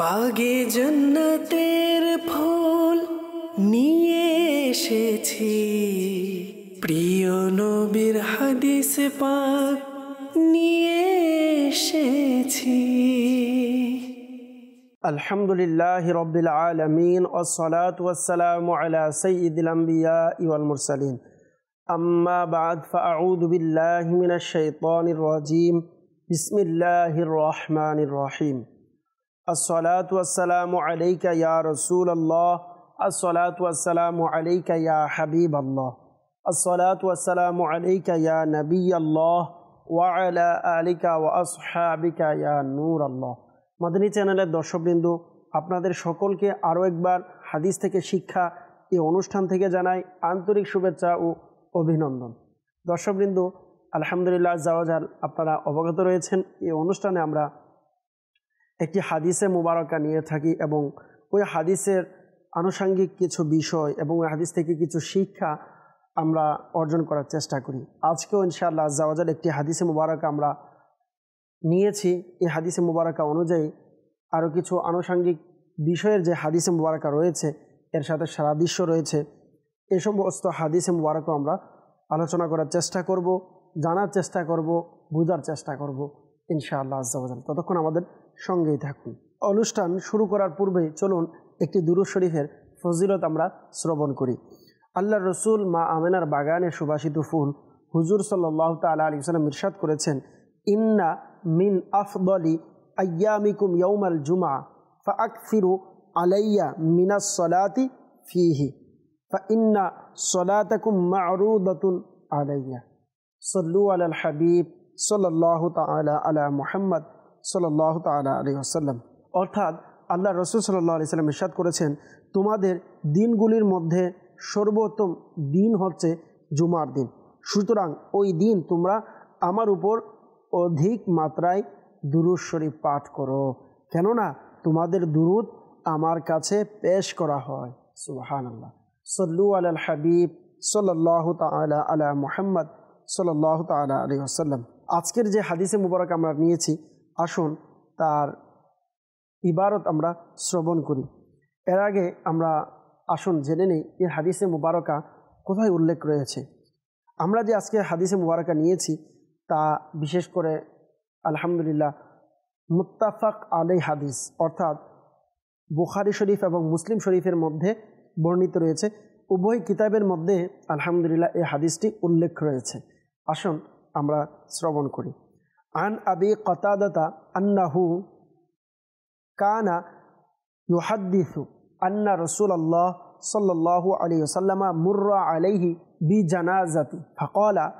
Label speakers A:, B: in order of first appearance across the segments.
A: বাগে জন্নতের ফুল নিয়ে এসেছি প্রিয় নবীর হাদিস পাক নিয়ে এসেছি আলহামদুলিল্লাহ রবিল আলমিন ওসলাত ওসালাম আলা সঈদুল আম্বিয়া ইওয়াল মুরসালিন আম্মা বাদ ফাউদ বিল্লাহ মিনাশ শাইতানির রাজিম বিসমিল্লাহির রহমানির রহিম আসসালাতাম আলাইকা ইয়া রসুল আল্লাহ আসসালাতাম আলাইকা ইয়া হাবিব আল্লাহ আসসালাতাম আলাইকা ইয়া নবী আল্লাহ ওয়ালা আলিকা ওয়া আসহাবিকা ইয়া নূর আল্লাহ মাদিনী চ্যানেলের দর্শকবৃন্দ আপনাদের সকলকে আরও একবার হাদিস থেকে শিক্ষা এই অনুষ্ঠান থেকে জানাই আন্তরিক শুভেচ্ছা ও অভিনন্দন দর্শকবৃন্দ আলহামদুলিল্লাহ জাওয়াজাল আপনারা অবগত রয়েছেন এই অনুষ্ঠানে আমরা একটি হাদিসে মোবারকা নিয়ে থাকি এবং ওই হাদিসের আনুষাঙ্গিক কিছু বিষয় এবং ওই হাদিস থেকে কিছু শিক্ষা আমরা অর্জন করার চেষ্টা করি আজকেও ইনশাআল্লাহ আজাল একটি হাদিসে মুবারকা আমরা নিয়েছি এই হাদিসে মুবারকা অনুযায়ী আরও কিছু আনুষাঙ্গিক বিষয়ের যে হাদিসে মুবারকা রয়েছে এর সাথে সারাদৃশ্য রয়েছে এ সমস্ত হাদিসে মুবারকও আমরা আলোচনা করার চেষ্টা করব জানার চেষ্টা করব বোঝার চেষ্টা করব ইনশাআল্লাহ আজাল ততক্ষণ আমাদের সঙ্গেই থাকুন অনুষ্ঠান শুরু করার পূর্বে চলুন একটি দুরু শরীফের ফজিলত আমরা শ্রবণ করি আল্লাহ রসুল মা আমেনার বাগানে সুবাসিত ফুল হুজুর সাল্লাহ তালা আলী সাল্লাম ইরশাদ করেছেন ইন্না মিন আফদলি আয়ামিকুম ইয়ৌমাল জুমা ফা আকফিরু আলাইয়া মিনা সলাতি ফিহি ফা ইন্না সলাতাকুম মারুদাতুন আলাইয়া সল্লু আলাল হাবিব সাল্লাহ তালা আলা মোহাম্মদ সাল্লাহ তালা আলী আসাল্লাম অর্থাৎ আল্লাহ রসুল সাল্লাহ আলি সাল্লাম ইসাদ করেছেন তোমাদের দিনগুলির মধ্যে সর্বোত্তম দিন হচ্ছে জুমার দিন সুতরাং ওই দিন তোমরা আমার উপর অধিক মাত্রায় দুরুশ্বরী পাঠ করো কেননা তোমাদের দুরুদ আমার কাছে পেশ করা হয় সুবাহান আল্লাহ সল্লু আল হাবিব সল্লাহ তালা আলা মোহাম্মদ সল্লাহ তালা আলী আসাল্লাম আজকের যে হাদিসে মুবারক আমরা নিয়েছি আসুন তার ইবারত আমরা শ্রবণ করি এর আগে আমরা আসুন জেনে নিই এর হাদিসে মুবারকা কোথায় উল্লেখ রয়েছে আমরা যে আজকে হাদিসে মুবারকা নিয়েছি তা বিশেষ করে আলহামদুলিল্লাহ মুত্তাফাক আলাই হাদিস অর্থাৎ বুখারি শরীফ এবং মুসলিম শরীফের মধ্যে বর্ণিত রয়েছে উভয় কিতাবের মধ্যে আলহামদুলিল্লাহ এই হাদিসটি উল্লেখ রয়েছে আসুন আমরা শ্রবণ করি عن أبي قتادة أنه كان يحدث أن رسول الله صلى الله عليه وسلم مر عليه بجنازة فقال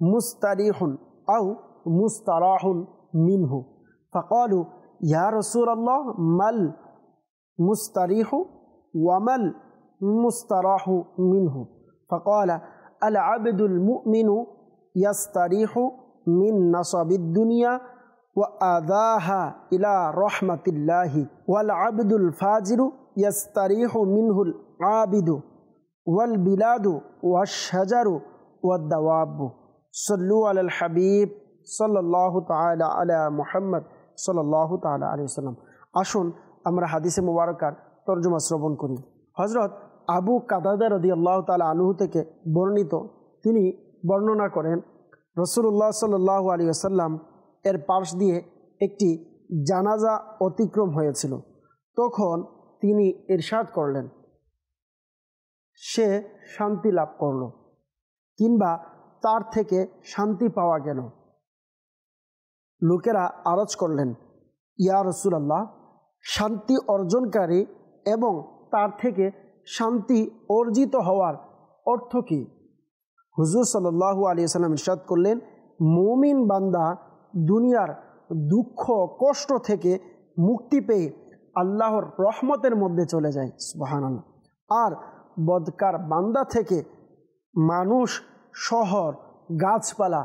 A: مستريح أو مستراح منه فقالوا يا رسول الله ما المستريح وما المستراح منه فقال العبد المؤمن يستريح من نصب الدنيا وأذاها إلى رحمة الله والعبد الفاجر يستريح منه العابد والبلاد والشجر والدواب صلوا على الحبيب صلى الله تعالى على محمد صلى الله تعالى عليه وسلم أشون أمر حديث مبارك ترجمة سربون করি حضرت أبو قدادة رضي الله تعالى عنه تكي برنيتو تني برنونا করেন রসুল্লাহ সাল্লাহ আলী আসাল্লাম এর পাশ দিয়ে একটি জানাজা অতিক্রম হয়েছিল তখন তিনি এরশাদ করলেন সে শান্তি লাভ করল কিংবা তার থেকে শান্তি পাওয়া গেল লোকেরা আরজ করলেন ইয়া রসুলাল্লাহ শান্তি অর্জনকারী এবং তার থেকে শান্তি অর্জিত হওয়ার অর্থ কী হুজুর সাল্লু আলি সাল্লাম ইরশাদ করলেন মমিন বান্দা দুনিয়ার দুঃখ কষ্ট থেকে মুক্তি পেয়ে আল্লাহর রহমতের মধ্যে চলে যায় সুবাহান আর বদকার বান্দা থেকে মানুষ শহর গাছপালা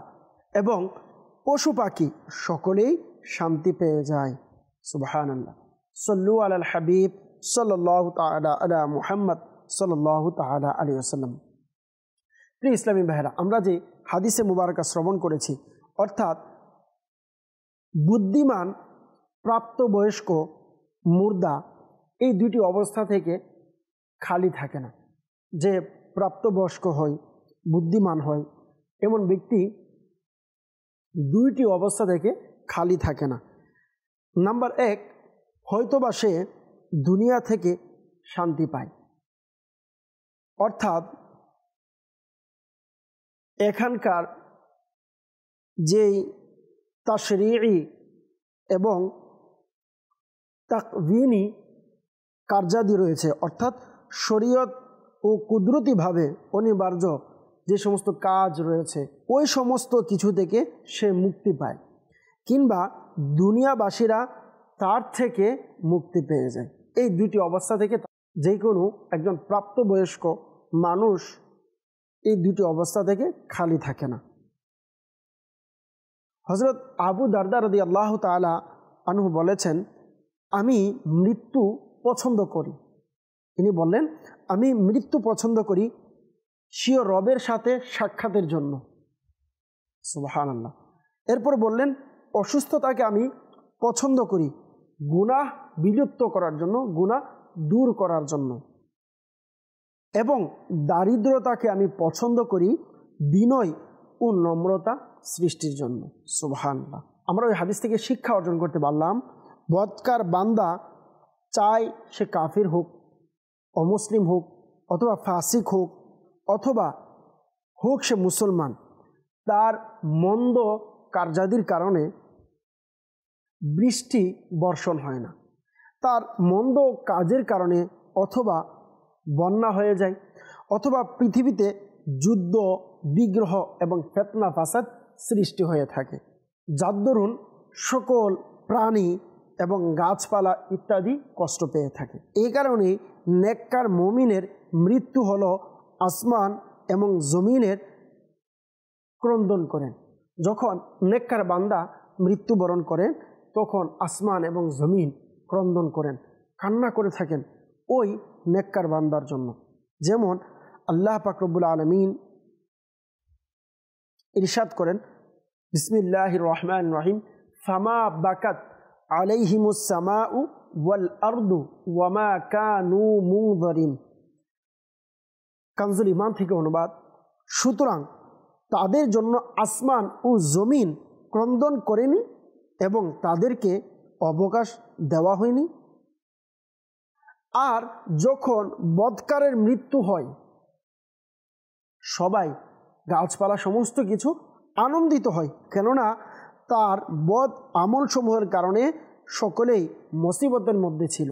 A: এবং পশু পাখি সকলেই শান্তি পেয়ে যায় সুবাহান আল্লাহ সল্লু আল হাবিব সাল্লাহ তালা আলা মুহাম্মদ সাল্লাহ তালা আলী আসাল্লাম প্রিয় ইসলামী ভাইরা আমরা যে হাদিসে মুবারকা শ্রবণ করেছি অর্থাৎ বুদ্ধিমান প্রাপ্তবয়স্ক মুর্দা এই দুটি অবস্থা থেকে খালি থাকে না যে প্রাপ্তবয়স্ক হয় বুদ্ধিমান হয় এমন ব্যক্তি দুইটি অবস্থা থেকে খালি থাকে না নাম্বার এক হয়তোবা সে দুনিয়া থেকে শান্তি পায় অর্থাৎ এখানকার যেই তাশরিঈ এবং তাকভিনী কার্যাদি রয়েছে অর্থাৎ শরীয়ত ও কুদরতিভাবে অনিবার্য যে সমস্ত কাজ রয়েছে ওই সমস্ত কিছু থেকে সে মুক্তি পায় কিংবা দুনিয়াবাসীরা তার থেকে মুক্তি পেয়ে যায় এই দুটি অবস্থা থেকে যে কোনো একজন প্রাপ্তবয়স্ক মানুষ এই দুটি অবস্থা থেকে খালি থাকে না হজরত আবু দারদারদি আল্লাহ তালা আনহু বলেছেন আমি মৃত্যু পছন্দ করি তিনি বললেন আমি মৃত্যু পছন্দ করি সিও রবের সাথে সাক্ষাতের জন্য সুবাহান আল্লাহ এরপর বললেন অসুস্থতাকে আমি পছন্দ করি গুনাহ বিলুপ্ত করার জন্য গুনাহ দূর করার জন্য এবং দারিদ্রতাকে আমি পছন্দ করি বিনয় ও নম্রতা সৃষ্টির জন্য বা আমরা ওই হাদিস থেকে শিক্ষা অর্জন করতে পারলাম বৎকার বান্দা চায় সে কাফির হোক অমুসলিম হোক অথবা ফাসিক হোক অথবা হোক সে মুসলমান তার মন্দ কার্যাদির কারণে বৃষ্টি বর্ষণ হয় না তার মন্দ কাজের কারণে অথবা বন্যা হয়ে যায় অথবা পৃথিবীতে যুদ্ধ বিগ্রহ এবং ফেতনা ফাসাদ সৃষ্টি হয়ে থাকে যার দরুন সকল প্রাণী এবং গাছপালা ইত্যাদি কষ্ট পেয়ে থাকে এই কারণে নেককার মমিনের মৃত্যু হল আসমান এবং জমিনের ক্রন্দন করেন যখন নেককার বান্দা মৃত্যুবরণ করেন তখন আসমান এবং জমিন ক্রন্দন করেন কান্না করে থাকেন ওই নেককার বান্দার জন্য যেমন আল্লাহ পাকরবুল আলমিন ইরশাদ করেন বিসমিল্লাহ রহমান রহিম ফামা বাকাত আলাইহিমুসামা ওয়াল আর্দু ওয়ামা কানু মুদরিন কানজুল ইমান থেকে অনুবাদ সুতরাং তাদের জন্য আসমান ও জমিন ক্রন্দন করেনি এবং তাদেরকে অবকাশ দেওয়া হয়নি আর যখন বদকারের মৃত্যু হয় সবাই গাছপালা সমস্ত কিছু আনন্দিত হয় কেননা তার বদ আমলসমূহের কারণে সকলেই মসিবতের মধ্যে ছিল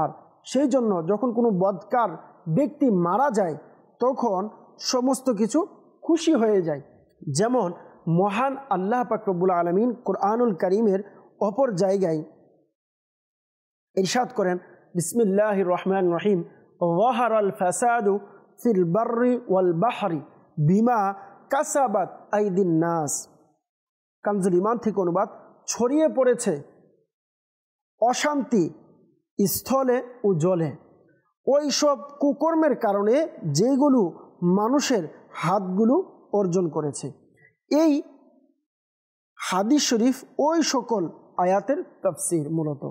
A: আর সেই জন্য যখন কোনো বদকার ব্যক্তি মারা যায় তখন সমস্ত কিছু খুশি হয়ে যায় যেমন মহান আল্লাহ পাকবুল আলমিন কোরআনুল করিমের অপর জায়গায় ইরশাদ করেন بسم الله الرحمن الرحيم ظهر الفساد في البر والبحر بما كسبت আইদিন নাস কানজুল ইমান থেকে অনুবাদ ছড়িয়ে পড়েছে অশান্তি স্থলে ও জলে ওই সব কুকর্মের কারণে যেগুলো মানুষের হাতগুলো অর্জন করেছে এই হাদিস শরীফ ওই সকল আয়াতের তফসির মূলত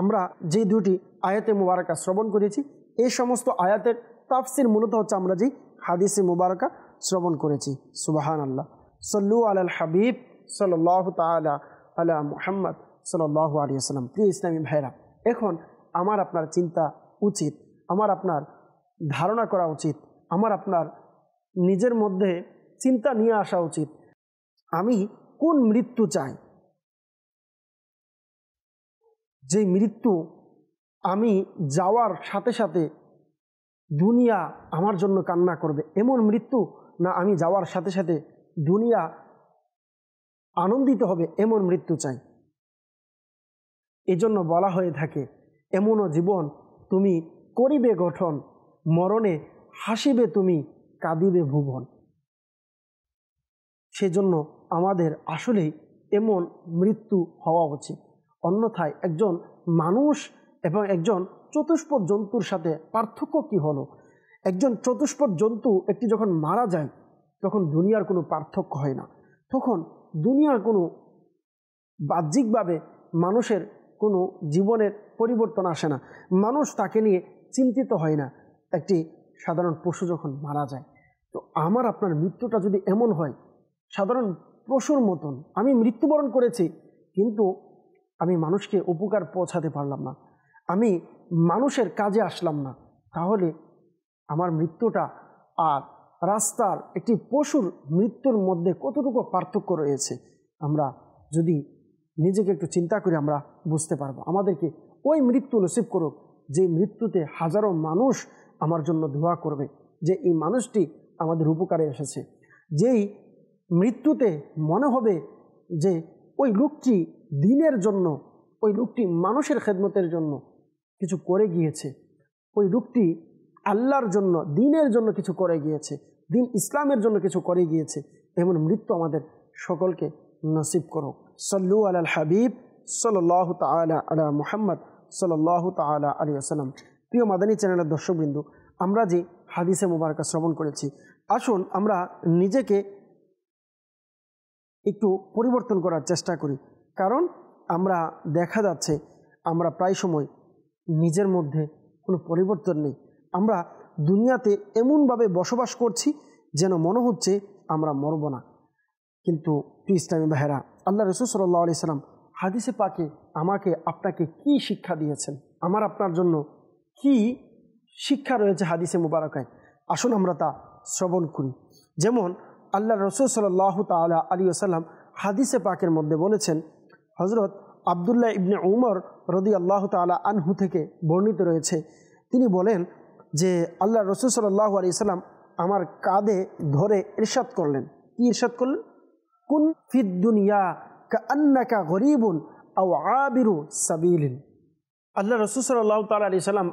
A: আমরা যে দুটি আয়াতে মুবারকা শ্রবণ করেছি এই সমস্ত আয়াতের তাফসির মূলত হচ্ছে আমরা যেই হাদিসে মুবারকা শ্রবণ করেছি সুবাহান আল্লাহ সল্লু আল হাবিব সাল্লাহ তালা আলা মুহাম্মদ সাল্লাহ আলিয়া সাল্লাম প্রিয় ইসলামী ভাইরা এখন আমার আপনার চিন্তা উচিত আমার আপনার ধারণা করা উচিত আমার আপনার নিজের মধ্যে চিন্তা নিয়ে আসা উচিত আমি কোন মৃত্যু চাই যে মৃত্যু আমি যাওয়ার সাথে সাথে দুনিয়া আমার জন্য কান্না করবে এমন মৃত্যু না আমি যাওয়ার সাথে সাথে দুনিয়া আনন্দিত হবে এমন মৃত্যু চাই এজন্য বলা হয়ে থাকে এমনও জীবন তুমি করিবে গঠন মরণে হাসিবে তুমি কাঁদিবে ভুবন সেজন্য আমাদের আসলেই এমন মৃত্যু হওয়া উচিত অন্যথায় একজন মানুষ এবং একজন চতুষ্পদ জন্তুর সাথে পার্থক্য কি হলো একজন চতুষ্পদ জন্তু একটি যখন মারা যায় তখন দুনিয়ার কোনো পার্থক্য হয় না তখন দুনিয়ার কোনো বাহ্যিকভাবে মানুষের কোনো জীবনের পরিবর্তন আসে না মানুষ তাকে নিয়ে চিন্তিত হয় না একটি সাধারণ পশু যখন মারা যায় তো আমার আপনার মৃত্যুটা যদি এমন হয় সাধারণ পশুর মতন আমি মৃত্যুবরণ করেছি কিন্তু আমি মানুষকে উপকার পৌঁছাতে পারলাম না আমি মানুষের কাজে আসলাম না তাহলে আমার মৃত্যুটা আর রাস্তার একটি পশুর মৃত্যুর মধ্যে কতটুকু পার্থক্য রয়েছে আমরা যদি নিজেকে একটু চিন্তা করে আমরা বুঝতে পারবো আমাদেরকে ওই মৃত্যু নসিব করুক যে মৃত্যুতে হাজারো মানুষ আমার জন্য ধোয়া করবে যে এই মানুষটি আমাদের উপকারে এসেছে যেই মৃত্যুতে মনে হবে যে ওই লোকটি দিনের জন্য ওই লোকটি মানুষের খেদমতের জন্য কিছু করে গিয়েছে ওই লোকটি আল্লাহর জন্য দিনের জন্য কিছু করে গিয়েছে দিন ইসলামের জন্য কিছু করে গিয়েছে এমন মৃত্যু আমাদের সকলকে নসিব করো সল্লু আল হাবিব সল্লাহ তালা আলা মুহাম্মদ সল্লাহ তালা আলী আসালাম প্রিয় মাদানী চ্যানেলের দর্শকবৃন্দ আমরা যে হাদিসে মুবারকা শ্রবণ করেছি আসুন আমরা নিজেকে একটু পরিবর্তন করার চেষ্টা করি কারণ আমরা দেখা যাচ্ছে আমরা প্রায় সময় নিজের মধ্যে কোনো পরিবর্তন নেই আমরা দুনিয়াতে এমনভাবে বসবাস করছি যেন মনে হচ্ছে আমরা মরব না কিন্তু ইসলামী ভাইরা আল্লাহ রসুল সাল্লাহ আলি সাল্লাম হাদিসে পাকে আমাকে আপনাকে কি শিক্ষা দিয়েছেন আমার আপনার জন্য কি শিক্ষা রয়েছে হাদিসে মুবারকায় আসুন আমরা তা শ্রবণ করি যেমন আল্লাহ রসুল সাল্লাহ তালা আলী আসাল্লাম হাদিসে পাকের মধ্যে বলেছেন হজরত আবদুল্লাহ ইবনে উমর রদি আল্লাহ তালা আনহু থেকে বর্ণিত রয়েছে তিনি বলেন যে আল্লাহ রসুল সাল্লাহ আলি সাল্লাম আমার কাঁধে ধরে ইরশাদ করলেন কি ইরশাদ করলেন কুন ফিদ দুনিয়া কা আন্নাকা গরিবুন আও আবিরু সাবিলিন আল্লাহ রসুল সাল্লাহ তাল আলি সাল্লাম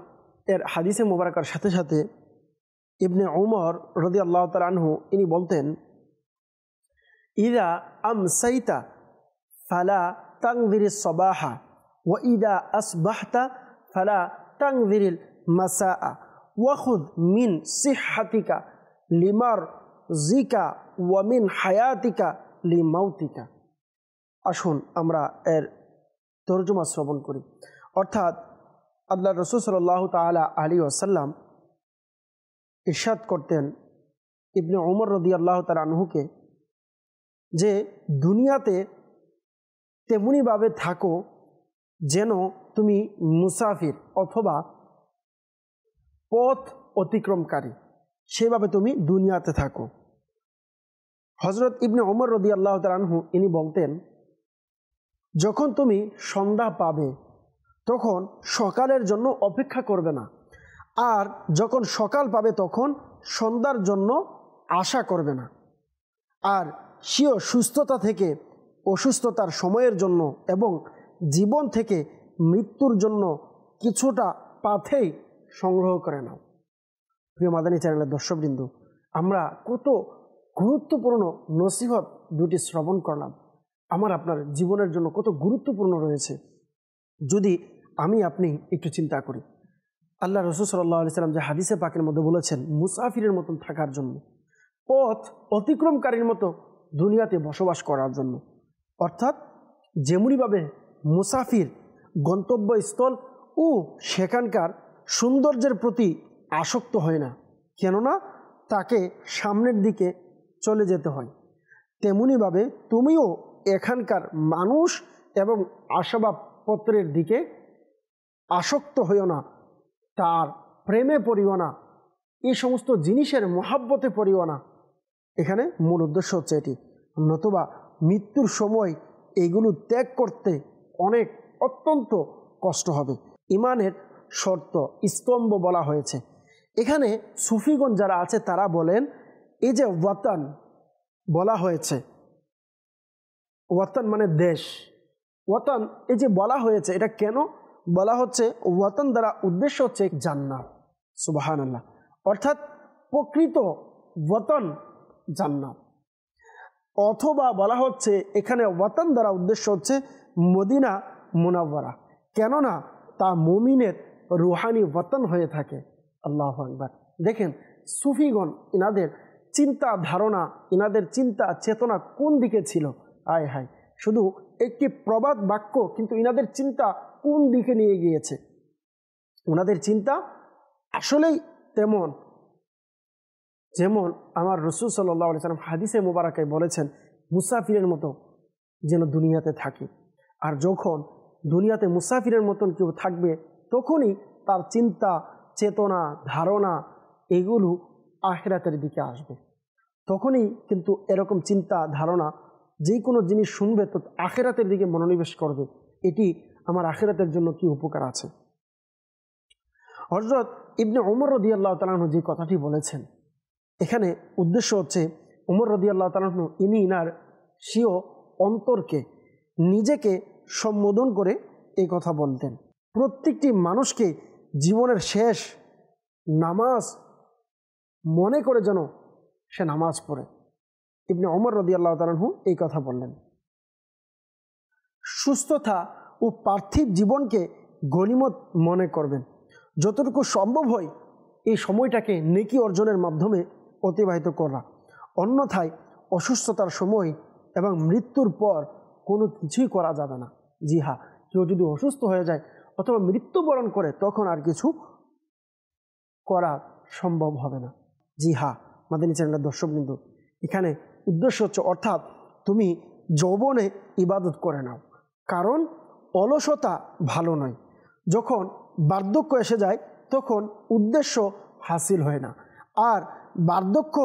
A: এর হাদিসে মোবারকার সাথে সাথে ইবনে উমর রদি আল্লাহ আনহু ইনি বলতেন ইরা আম সাইতা ফালা সবাহা মাসা ওয়াহুদ মিন সিহাতিকা লিমার জিকা হায়াতিকা আসুন আমরা এর তর্জমা শ্রবণ করি অর্থাৎ আল্লাহ রসুল সাল্লাহ তালা আলী আসাল্লাম ইরশাদ করতেন ইবনে ওমর রদি আল্লাহ তাল আনহুকে যে দুনিয়াতে তেমনিভাবে থাকো যেন তুমি মুসাফির অথবা পথ অতিক্রমকারী সেভাবে তুমি দুনিয়াতে থাকো হজরত ইবনে ওমর রদি আল্লাহ তালহু ইনি বলতেন যখন তুমি সন্ধ্যা পাবে তখন সকালের জন্য অপেক্ষা করবে না আর যখন সকাল পাবে তখন সন্ধ্যার জন্য আশা করবে না আর সেও সুস্থতা থেকে অসুস্থতার সময়ের জন্য এবং জীবন থেকে মৃত্যুর জন্য কিছুটা পাথেই সংগ্রহ করে নাও প্রিয় মাদানী চ্যানেলের দর্শকবৃন্দ আমরা কত গুরুত্বপূর্ণ নসিহত দুটি শ্রবণ করলাম আমার আপনার জীবনের জন্য কত গুরুত্বপূর্ণ রয়েছে যদি আমি আপনি একটু চিন্তা করি আল্লাহ রসুল সাল্লাহ আলি সাল্লাম যে হাদিসে পাকের মধ্যে বলেছেন মুসাফিরের মতন থাকার জন্য পথ অতিক্রমকারীর মতো দুনিয়াতে বসবাস করার জন্য অর্থাৎ যেমনিভাবে মুসাফির গন্তব্যস্থল ও সেখানকার সৌন্দর্যের প্রতি আসক্ত হয় না কেননা তাকে সামনের দিকে চলে যেতে হয় তেমনিভাবে তুমিও এখানকার মানুষ এবং আসবাবপত্রের দিকে আসক্ত হইও না তার প্রেমে পড়িও না এই সমস্ত জিনিসের মহাব্বতে পড়িও না এখানে মূল উদ্দেশ্য হচ্ছে এটি নতুবা মৃত্যুর সময় এগুলো ত্যাগ করতে অনেক অত্যন্ত কষ্ট হবে ইমানের শর্ত স্তম্ভ বলা হয়েছে এখানে সুফিগণ যারা আছে তারা বলেন এই যে ওয়াতান বলা হয়েছে ওয়াতান মানে দেশ ওয়াতান এই যে বলা হয়েছে এটা কেন বলা হচ্ছে ওয়াতান দ্বারা উদ্দেশ্য হচ্ছে জান্নাত সুবাহান অর্থাৎ প্রকৃত ওয়াতন জান্নাত অথবা বলা হচ্ছে এখানে ওয়াতান দ্বারা উদ্দেশ্য হচ্ছে মদিনা মুনাব্বরা কেননা তা মমিনের রুহানি ওয়াতান হয়ে থাকে আল্লাহ আকবর দেখেন সুফিগণ ইনাদের চিন্তা ধারণা ইনাদের চিন্তা চেতনা কোন দিকে ছিল আয় হায় শুধু একটি প্রবাদ বাক্য কিন্তু ইনাদের চিন্তা কোন দিকে নিয়ে গিয়েছে ওনাদের চিন্তা আসলেই তেমন যেমন আমার রসুল সাল্লাহ সাল্লাম হাদিসে মোবারকে বলেছেন মুসাফিরের মতো যেন দুনিয়াতে থাকি আর যখন দুনিয়াতে মুসাফিরের মতন কেউ থাকবে তখনই তার চিন্তা চেতনা ধারণা এগুলো আখেরাতের দিকে আসবে তখনই কিন্তু এরকম চিন্তা ধারণা যে কোনো জিনিস শুনবে তো আখেরাতের দিকে মনোনিবেশ করবে এটি আমার আখেরাতের জন্য কি উপকার আছে হজরত ইবনে অমর রদিয়াল্লাহ তালাহ যে কথাটি বলেছেন এখানে উদ্দেশ্য হচ্ছে উমর রদি আল্লাহ তালু ইনি ইনার স্বীয় অন্তরকে নিজেকে সম্বোধন করে এই কথা বলতেন প্রত্যেকটি মানুষকে জীবনের শেষ নামাজ মনে করে যেন সে নামাজ পড়ে ইবনে অমর রদি আল্লাহ তালু এই কথা বললেন সুস্থতা ও পার্থিব জীবনকে গণিমত মনে করবেন যতটুকু সম্ভব হয় এই সময়টাকে নেকি অর্জনের মাধ্যমে অতিবাহিত করা অন্যথায় অসুস্থতার সময় এবং মৃত্যুর পর কোনো কিছুই করা যাবে না জি হা হ্যাঁ, কেউ যদি অসুস্থ হয়ে যায় অথবা মৃত্যুবরণ করে তখন আর কিছু করা সম্ভব হবে না জি হা হ্যাঁ, মাদানী চ্যানেলের দর্শক কিন্তু এখানে উদ্দেশ্য হচ্ছে অর্থাৎ তুমি যৌবনে ইবাদত করে নাও কারণ অলসতা ভালো নয় যখন বার্ধক্য এসে যায় তখন উদ্দেশ্য হাসিল হয় না আর বার্ধক্য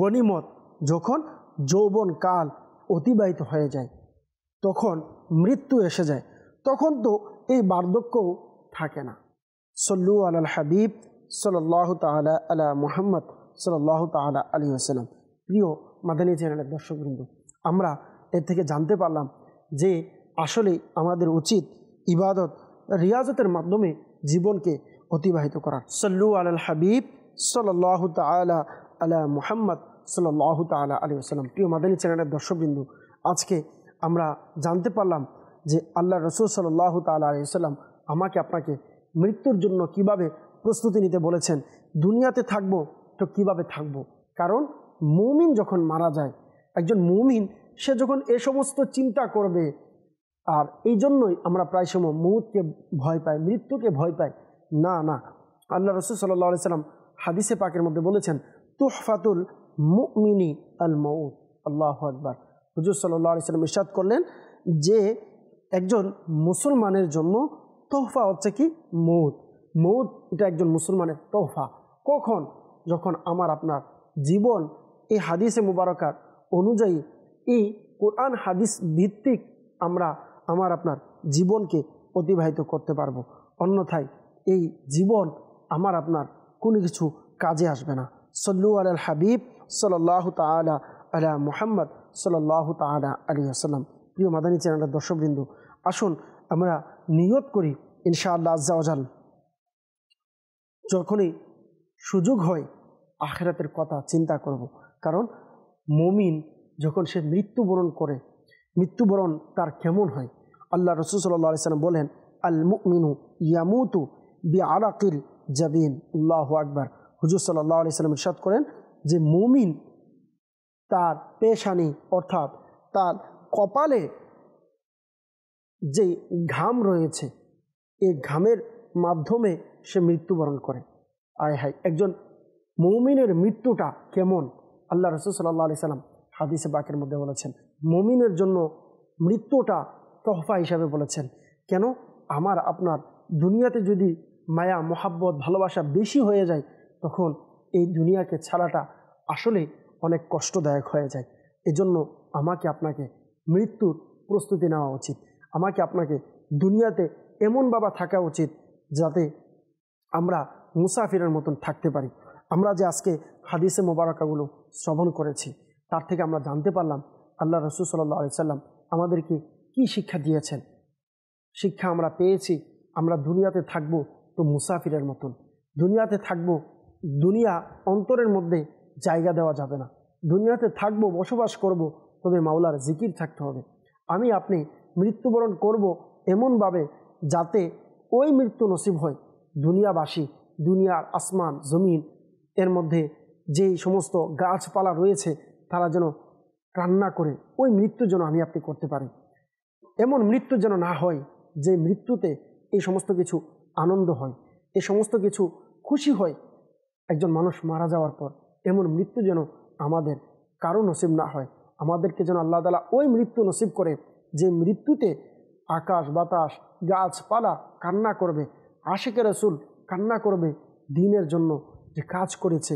A: গণিমত যখন যৌবনকাল অতিবাহিত হয়ে যায় তখন মৃত্যু এসে যায় তখন তো এই বার্ধক্যও থাকে না সল্লু আল হাবিব সল্লাহ তালা আলা মোহাম্মদ সল্লাহ তালা আলী আসসালাম প্রিয় মাদানী চ্যানেলের দর্শকবৃন্দ আমরা এর থেকে জানতে পারলাম যে আসলে আমাদের উচিত ইবাদত রিয়াজতের মাধ্যমে জীবনকে অতিবাহিত করা সল্লু আল হাবিব সাল্লাহ তালা আলা মুহাম্মদ সাল্লাহ তালা আলী আসসালাম প্রিয় মাদানী চ্যানেলের দর্শকবিন্দু আজকে আমরা জানতে পারলাম যে আল্লাহ রসুল সাল্লাহ তালা আলী আসসালাম আমাকে আপনাকে মৃত্যুর জন্য কিভাবে প্রস্তুতি নিতে বলেছেন দুনিয়াতে থাকবো তো কিভাবে থাকবো কারণ মুমিন যখন মারা যায় একজন মুমিন সে যখন এ সমস্ত চিন্তা করবে আর এই জন্যই আমরা প্রায় সময় মুহূর্তকে ভয় পাই মৃত্যুকে ভয় পাই না না আল্লাহ রসুল সাল্লাহ সাল্লাম হাদিসে পাকের মধ্যে বলেছেন তুহফাতুল মুমিনি আল মৌত আল্লাহ আকবর হুজুর সাল্লাহ সাল্লাম ইসাদ করলেন যে একজন মুসলমানের জন্য তোহফা হচ্ছে কি মৌদ মৌদ এটা একজন মুসলমানের তোহফা কখন যখন আমার আপনার জীবন এই হাদিসে মুবারকার অনুযায়ী এই কোরআন হাদিস ভিত্তিক আমরা আমার আপনার জীবনকে অতিবাহিত করতে পারবো অন্যথায় এই জীবন আমার আপনার কোনো কিছু কাজে আসবে না সল্লু আল হাবিব সাল্লাহ তালা আলা মোহাম্মদ সাল্লাহ তালা আলী আসসালাম প্রিয় মাদানী চ্যানেলের দর্শকবৃন্দ আসুন আমরা নিয়ত করি ইনশাআল্লাহ আজ্জাওজাল যখনই সুযোগ হয় আখেরাতের কথা চিন্তা করব। কারণ মমিন যখন সে মৃত্যুবরণ করে মৃত্যুবরণ তার কেমন হয় আল্লাহ রসুল সাল্লাহ সাল্লাম বলেন আল মুমিনু ইয়ামুতু বি আরাকিল জাবিন উল্লাহ আকবর হুজুর সাল্লাহ আলি সাল্লাম ইরশাদ করেন যে মুমিন তার পেশানি অর্থাৎ তার কপালে যে ঘাম রয়েছে এই ঘামের মাধ্যমে সে মৃত্যুবরণ করে আয় হাই একজন মৌমিনের মৃত্যুটা কেমন আল্লাহ রসুল সাল্লাহ আলি সাল্লাম হাদিসে বাকের মধ্যে বলেছেন মমিনের জন্য মৃত্যুটা তহফা হিসাবে বলেছেন কেন আমার আপনার দুনিয়াতে যদি মায়া মোহাব্বত ভালোবাসা বেশি হয়ে যায় তখন এই দুনিয়াকে ছাড়াটা আসলে অনেক কষ্টদায়ক হয়ে যায় এজন্য আমাকে আপনাকে মৃত্যুর প্রস্তুতি নেওয়া উচিত আমাকে আপনাকে দুনিয়াতে এমন বাবা থাকা উচিত যাতে আমরা মুসাফিরের মতন থাকতে পারি আমরা যে আজকে হাদিসে মোবারকাগুলো শ্রবণ করেছি তার থেকে আমরা জানতে পারলাম আল্লাহ রসুল সাল্লা সাল্লাম আমাদেরকে কি শিক্ষা দিয়েছেন শিক্ষা আমরা পেয়েছি আমরা দুনিয়াতে থাকবো তো মুসাফিরের মতন দুনিয়াতে থাকব দুনিয়া অন্তরের মধ্যে জায়গা দেওয়া যাবে না দুনিয়াতে থাকব বসবাস করব তবে মাওলার জিকির থাকতে হবে আমি আপনি মৃত্যুবরণ করব এমনভাবে যাতে ওই মৃত্যু নসিব হয় দুনিয়াবাসী দুনিয়ার আসমান জমিন এর মধ্যে যেই সমস্ত গাছপালা রয়েছে তারা যেন কান্না করে ওই মৃত্যু যেন আমি আপনি করতে পারি এমন মৃত্যু যেন না হয় যে মৃত্যুতে এই সমস্ত কিছু আনন্দ হয় এ সমস্ত কিছু খুশি হয় একজন মানুষ মারা যাওয়ার পর এমন মৃত্যু যেন আমাদের কারো নসিব না হয় আমাদেরকে যেন আল্লাহ তালা ওই মৃত্যু নসিব করে যে মৃত্যুতে আকাশ বাতাস গাছপালা কান্না করবে আশেকের রসুল কান্না করবে দিনের জন্য যে কাজ করেছে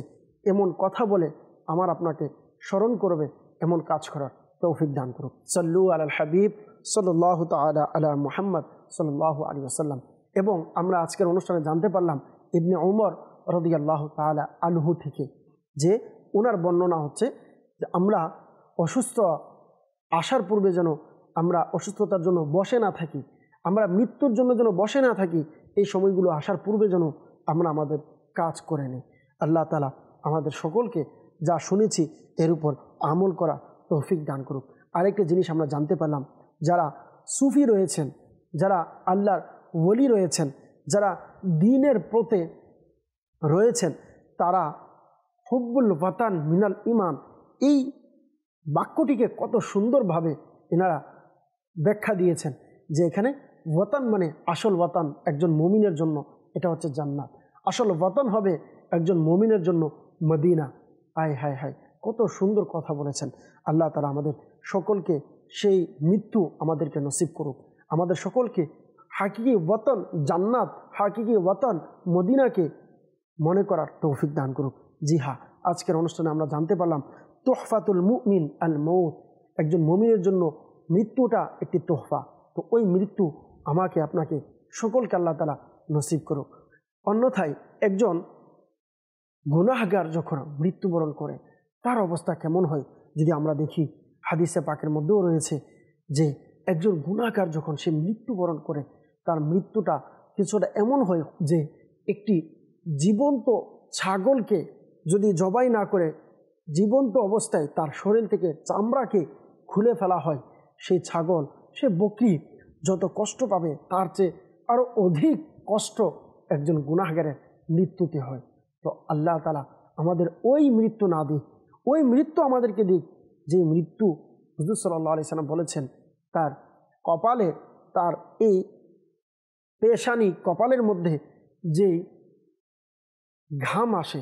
A: এমন কথা বলে আমার আপনাকে স্মরণ করবে এমন কাজ করার তৌফিক দান করুক সল্লু আল হাবিব সাল্লাহ তালা আলা মোহাম্মদ সাল্লাহ আলী আসাল্লাম এবং আমরা আজকের অনুষ্ঠানে জানতে পারলাম ইবনে ওমর রদিয়াল্লাহ তালা আলহু থেকে যে ওনার বর্ণনা হচ্ছে যে আমরা অসুস্থ আসার পূর্বে যেন আমরা অসুস্থতার জন্য বসে না থাকি আমরা মৃত্যুর জন্য যেন বসে না থাকি এই সময়গুলো আসার পূর্বে যেন আমরা আমাদের কাজ করে নিই আল্লাহ তালা আমাদের সকলকে যা শুনেছি এর উপর আমল করা তৌফিক দান করুক আরেকটা জিনিস আমরা জানতে পারলাম যারা সুফি রয়েছেন যারা আল্লাহর ওলি রয়েছেন যারা দিনের প্রতে রয়েছেন তারা হুব্বুল ওয়াতান মিনাল ইমান এই বাক্যটিকে কত সুন্দরভাবে এনারা ব্যাখ্যা দিয়েছেন যে এখানে ওয়াতান মানে আসল ওয়াতান একজন মমিনের জন্য এটা হচ্ছে জান্নাত আসল ওয়াতান হবে একজন মমিনের জন্য মদিনা আয় হায় হায় কত সুন্দর কথা বলেছেন আল্লাহ তারা আমাদের সকলকে সেই মৃত্যু আমাদেরকে নসিব করুক আমাদের সকলকে হাকিকি ওয়তন জান্নাত হাকিকি ওয়তন মদিনাকে মনে করার তৌফিক দান করুক জি হা হ্যাঁ, আজকের অনুষ্ঠানে আমরা জানতে পারলাম তোহফাতুল মুমিন আল মৌত একজন মমিনের জন্য মৃত্যুটা একটি তোহফা তো ওই মৃত্যু আমাকে আপনাকে সকলকে আল্লাহ তালা নসিব করুক অন্যথায় একজন গুনাহগার যখন মৃত্যুবরণ করে তার অবস্থা কেমন হয় যদি আমরা দেখি হাদিসে পাকের মধ্যেও রয়েছে যে একজন গুণাকার যখন সে মৃত্যুবরণ করে তার মৃত্যুটা কিছুটা এমন হয় যে একটি জীবন্ত ছাগলকে যদি জবাই না করে জীবন্ত অবস্থায় তার শরীর থেকে চামড়াকে খুলে ফেলা হয় সেই ছাগল সে বকরি যত কষ্ট পাবে তার চেয়ে আরও অধিক কষ্ট একজন গুণাগারের মৃত্যুতে হয় তো আল্লাহ তালা আমাদের ওই মৃত্যু না দিক ওই মৃত্যু আমাদেরকে দিক যে মৃত্যু হুজুর সাল্লাহ আলি সাল্লাম বলেছেন তার কপালে তার এই পেশানি কপালের মধ্যে যে ঘাম আসে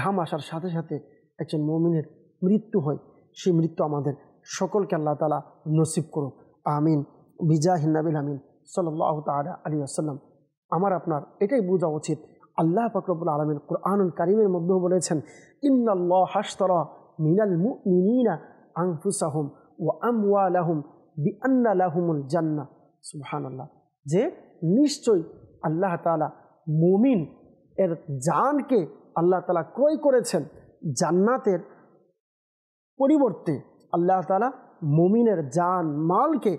A: ঘাম আসার সাথে সাথে একজন মমিনের মৃত্যু হয় সেই মৃত্যু আমাদের সকলকে আল্লাহ তালা নসিব করুক আমিন বিজাহিনাবিল আমিন সাল তালা আলী আসসালাম আমার আপনার এটাই বোঝা উচিত আল্লাহ ফকরবুল আলমিন কোরআনুল কারিমের মধ্যেও বলেছেন ইন্নাল্লাহ মিনাল মুমিনা আংফুসাহুম ও আমওয়ালাহুম বিআন্না জান্না সুবহানাল্লাহ যে নিশ্চয়ই আল্লাহ তালা মুমিন এর জানকে আল্লাহ তালা ক্রয় করেছেন জান্নাতের পরিবর্তে আল্লাহ তালা মুমিনের জান মালকে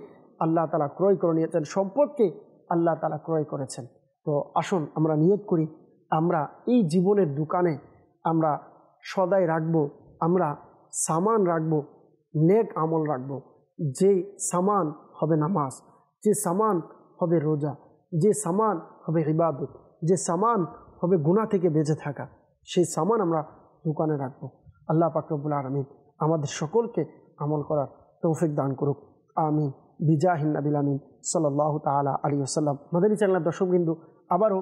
A: আল্লাহ তালা ক্রয় করে নিয়েছেন সম্পদকে আল্লাহ তালা ক্রয় করেছেন তো আসুন আমরা নিয়ত করি আমরা এই জীবনের দোকানে আমরা সদাই রাখব আমরা সামান রাখব নেক আমল রাখব যে সামান হবে নামাজ যে সামান হবে রোজা যে সামান হবে হিবাদত যে সামান হবে গুণা থেকে বেঁচে থাকা সেই সামান আমরা দোকানে রাখবো আল্লাহ পাকবুল আরমিন আমাদের সকলকে আমল করার তৌফিক দান করুক আমি বিজাহিন নাবিল আমিন সাল্লাহ তালা আলী আসাল্লাম মাদানী চ্যানেলের দর্শক বিন্দু আবারও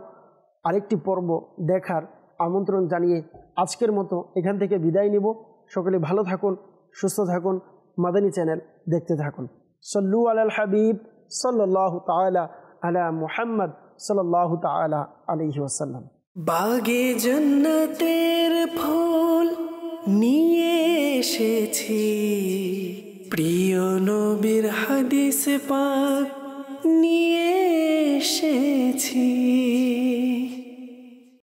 A: আরেকটি পর্ব দেখার আমন্ত্রণ জানিয়ে আজকের মতো এখান থেকে বিদায় নিব সকলে ভালো থাকুন সুস্থ থাকুন মাদানী চ্যানেল দেখতে থাকুন সল্লু আল হাবিব সাল্লাহ তালা আলা মুহাম্মদ সাল্লাহ তালা আলহি ওসাল্লাম বাগে জন্নতের ফুল নিয়ে এসেছি প্রিয় নবীর হাদিস পাক নিয়ে এসেছি